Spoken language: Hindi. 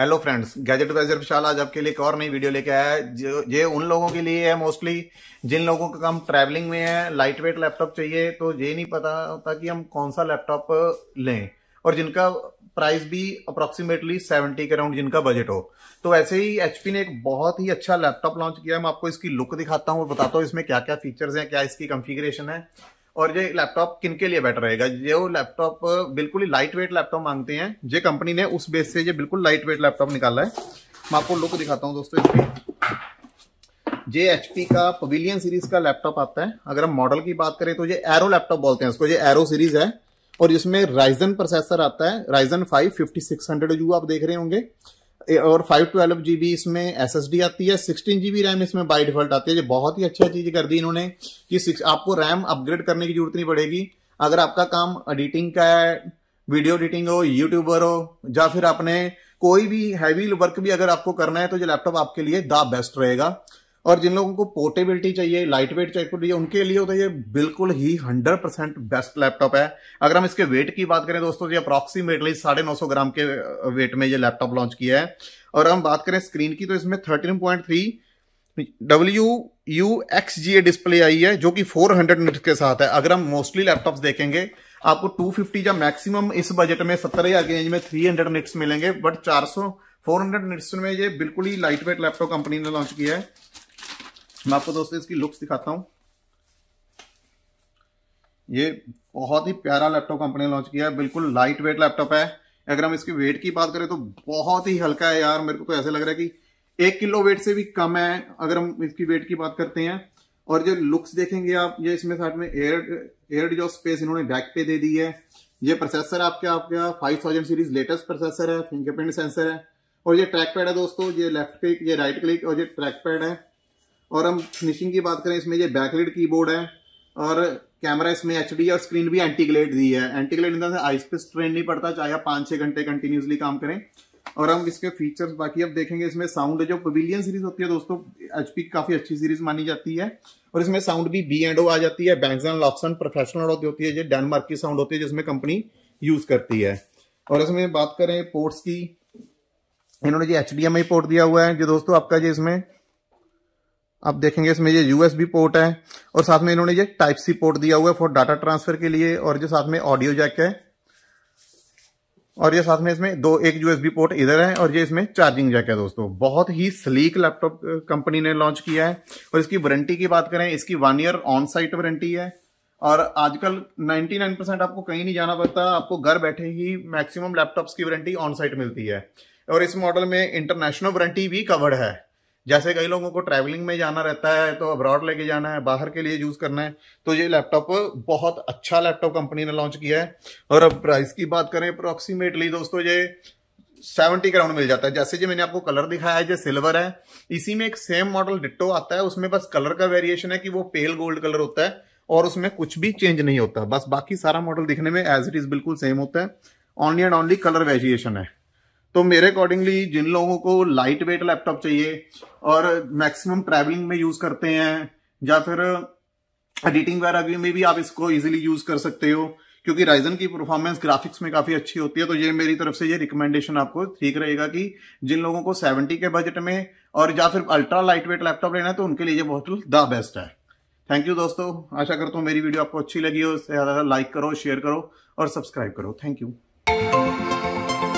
हेलो फ्रेंड्स गैजेट वैजर विशाल आज आपके लिए एक और नई वीडियो लेके आया है जो ये उन लोगों के लिए है मोस्टली जिन लोगों का काम ट्रैवलिंग में है लाइट वेट लैपटॉप चाहिए तो ये नहीं पता होता कि हम कौन सा लैपटॉप लें और जिनका प्राइस भी अप्रोक्सीमेटली सेवेंटी के अराउंड जिनका बजट हो तो ऐसे ही एच ने एक बहुत ही अच्छा लैपटॉप लॉन्च किया है मैं आपको इसकी लुक दिखाता हूँ और बताता हूँ इसमें क्या क्या फीचर्स हैं क्या इसकी कंफिग्रेशन है और ये लैपटॉप किन के लिए बेटर रहेगा ये वो लैपटॉप बिल्कुल ही लाइट वेट लैपटॉप मांगते हैं जो कंपनी ने उस बेस से ये बिल्कुल लाइट वेट लैपटॉप निकाला है मैं आपको लुक दिखाता हूँ दोस्तों इसकी जे एच पी का पवीलियन सीरीज का लैपटॉप आता है अगर हम मॉडल की बात करें तो ये एरो लैपटॉप बोलते हैं उसको ये एरो सीरीज है और इसमें राइजन प्रोसेसर आता है Ryzen five fifty six hundred जो आप देख रहे होंगे और फाइव ट्वेल्व जीबी इसमें एस एस डी आती है सिक्सटीन जीबी रैम इसमें बाई डिफॉल्ट आती है जो बहुत ही अच्छा चीज कर दी इन्होंने कि आपको रैम अपग्रेड करने की जरूरत नहीं पड़ेगी अगर आपका काम एडिटिंग का है वीडियो एडिटिंग हो यूट्यूबर हो या फिर आपने कोई भी हैवी वर्क भी अगर आपको करना है तो ये लैपटॉप आपके लिए द बेस्ट रहेगा और जिन लोगों को पोर्टेबिलिटी चाहिए लाइट वेट चाहिए उनके लिए तो ये बिल्कुल ही 100 परसेंट बेस्ट लैपटॉप है अगर हम इसके वेट की बात करें दोस्तों ये अप्रॉक्सीमेटली साढ़े नौ सौ ग्राम के वेट में ये लैपटॉप लॉन्च किया है और हम बात करें स्क्रीन की तो इसमें thirteen point three W U X G A display आई है जो कि फोर हंड्रेड के साथ है अगर हम मोस्टली लैपटॉप देखेंगे आपको 250 या मैक्सिमम इस बजट में सत्तर हजार रेंज में 300 हंड्रेड निट्स मिलेंगे बट 400 400 निट्स में ये बिल्कुल ही लाइट वेट लैपटॉप कंपनी ने लॉन्च किया है मैं आपको दोस्तों इसकी लुक्स दिखाता हूं ये बहुत ही प्यारा लैपटॉप कंपनी ने लॉन्च किया है बिल्कुल लाइट वेट लैपटॉप है अगर हम इसकी वेट की बात करें तो बहुत ही हल्का है यार मेरे को तो ऐसे लग रहा है कि एक किलो वेट से भी कम है अगर हम इसकी वेट की बात करते हैं और जो लुक्स देखेंगे आप ये इसमें साथ में एयर एयर जो स्पेस इन्होंने बैक पे दे दी है ये प्रोसेसर आपके आपका five thousand series latest processor है फिंगरप्रिंट सेंसर है और ये ट्रैक पैड है दोस्तों ये लेफ्ट क्लिक ये राइट क्लिक और ये ट्रैक पैड है और हम फिनिशिंग की बात करें इसमें ये बैकलेट कीबोर्ड है और कैमरा इसमें एच और स्क्रीन भी एंटीग्लेट दी है एंटीग्लेट से आइस पे स्ट्रेन नहीं पड़ता चाहे आप पाँच छः घंटे कंटिन्यूसली काम करें और हम इसके फीचर्स बाकी अब देखेंगे इसमें साउंड जो पवीलियन सीरीज होती है दोस्तों एचपी की काफ़ी अच्छी सीरीज मानी जाती है और इसमें साउंड भी बी एंड ओ आ जाती है बैंक एंड प्रोफेशनल होती होती है जो डेनमार्क की साउंड होती है जिसमें कंपनी यूज़ करती है और इसमें बात करें पोर्ट्स की इन्होंने जो एच पोर्ट दिया हुआ है जो दोस्तों आपका जो इसमें आप देखेंगे इसमें ये यूएसबी पोर्ट है और साथ में इन्होंने ये टाइप सी पोर्ट दिया हुआ है फॉर डाटा ट्रांसफर के लिए और जो साथ में ऑडियो जैक है और ये साथ में इसमें दो एक यूएसबी पोर्ट इधर है और ये इसमें चार्जिंग जैक है दोस्तों बहुत ही स्लीक लैपटॉप कंपनी ने लॉन्च किया है और इसकी वारंटी की बात करें इसकी one year on site warranty है और आजकल 99 परसेंट आपको कहीं नहीं जाना पड़ता आपको घर बैठे ही मैक्सिमम लैपटॉप्स की वारंटी ऑन साइट मिलती है और इस मॉडल में इंटरनेशनल वारंटी भी कवर्ड है जैसे कई लोगों को ट्रैवलिंग में जाना रहता है तो अब्रॉड लेके जाना है बाहर के लिए यूज़ करना है तो ये लैपटॉप बहुत अच्छा लैपटॉप कंपनी ने लॉन्च किया है और अब प्राइस की बात करें अप्रोक्सीमेटली दोस्तों ये सेवेंटी कराउंड मिल जाता है जैसे जो मैंने आपको कलर दिखाया है जो सिल्वर है इसी में एक सेम मॉडल डिट्टो आता है उसमें बस कलर का वेरिएशन है कि वो पेल गोल्ड कलर होता है और उसमें कुछ भी चेंज नहीं होता बस बाकी सारा मॉडल दिखने में एज इट इज बिल्कुल सेम होता है only and only colour variation है तो मेरे अकॉर्डिंगली जिन लोगों को लाइट वेट लैपटॉप चाहिए और मैक्सिमम ट्रैवलिंग में यूज करते हैं या फिर एडिटिंग uh, वगैरह में भी आप इसको इजीली यूज कर सकते हो क्योंकि राइजन की परफॉर्मेंस ग्राफिक्स में काफी अच्छी होती है तो ये मेरी तरफ से ये रिकमेंडेशन आपको ठीक रहेगा कि जिन लोगों को 70 के बजट में और या फिर अल्ट्रा लाइट वेट लैपटॉप लेना है तो उनके लिए ये बहुत द बेस्ट है थैंक यू दोस्तों आशा करता हूँ मेरी वीडियो आपको अच्छी लगी हो ज़्यादा लाइक करो शेयर करो और सब्सक्राइब करो थैंक यू